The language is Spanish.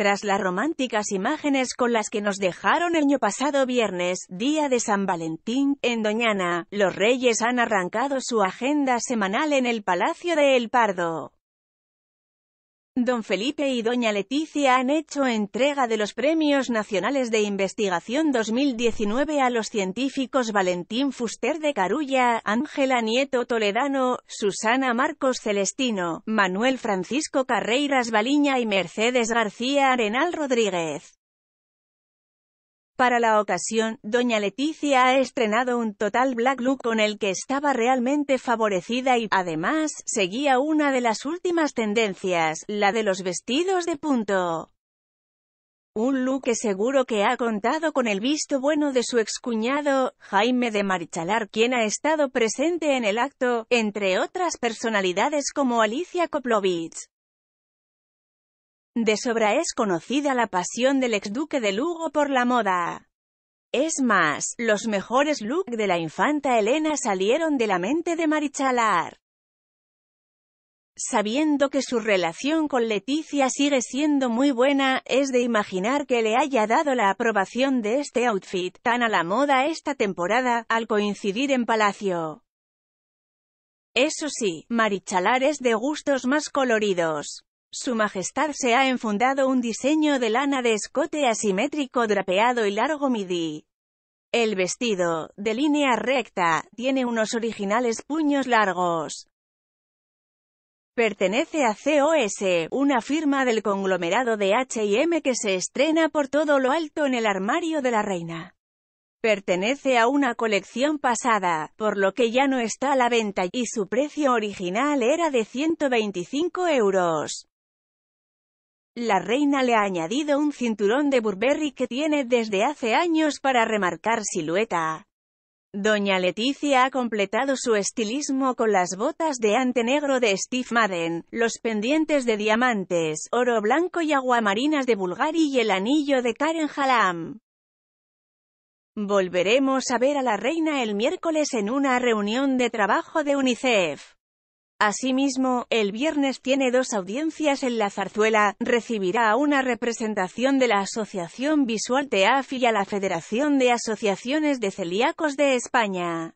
Tras las románticas imágenes con las que nos dejaron el año pasado viernes, día de San Valentín, en Doñana, los reyes han arrancado su agenda semanal en el Palacio de El Pardo. Don Felipe y Doña Leticia han hecho entrega de los Premios Nacionales de Investigación 2019 a los científicos Valentín Fuster de Carulla, Ángela Nieto Toledano, Susana Marcos Celestino, Manuel Francisco Carreiras Baliña y Mercedes García Arenal Rodríguez. Para la ocasión, doña Leticia ha estrenado un total black look con el que estaba realmente favorecida y, además, seguía una de las últimas tendencias, la de los vestidos de punto. Un look que seguro que ha contado con el visto bueno de su excuñado, Jaime de Marichalar, quien ha estado presente en el acto, entre otras personalidades como Alicia Koplovich. De sobra es conocida la pasión del exduque de Lugo por la moda. Es más, los mejores looks de la infanta Elena salieron de la mente de Marichalar. Sabiendo que su relación con Leticia sigue siendo muy buena, es de imaginar que le haya dado la aprobación de este outfit tan a la moda esta temporada, al coincidir en Palacio. Eso sí, Marichalar es de gustos más coloridos. Su Majestad se ha enfundado un diseño de lana de escote asimétrico drapeado y largo midi. El vestido, de línea recta, tiene unos originales puños largos. Pertenece a COS, una firma del conglomerado de H&M que se estrena por todo lo alto en el armario de la reina. Pertenece a una colección pasada, por lo que ya no está a la venta, y su precio original era de 125 euros. La reina le ha añadido un cinturón de Burberry que tiene desde hace años para remarcar silueta. Doña Leticia ha completado su estilismo con las botas de ante negro de Steve Madden, los pendientes de diamantes, oro blanco y aguamarinas de Bulgari y el anillo de Karen Halam. Volveremos a ver a la reina el miércoles en una reunión de trabajo de UNICEF. Asimismo, el viernes tiene dos audiencias en la zarzuela, recibirá una representación de la Asociación Visual TEAF y a la Federación de Asociaciones de Celíacos de España.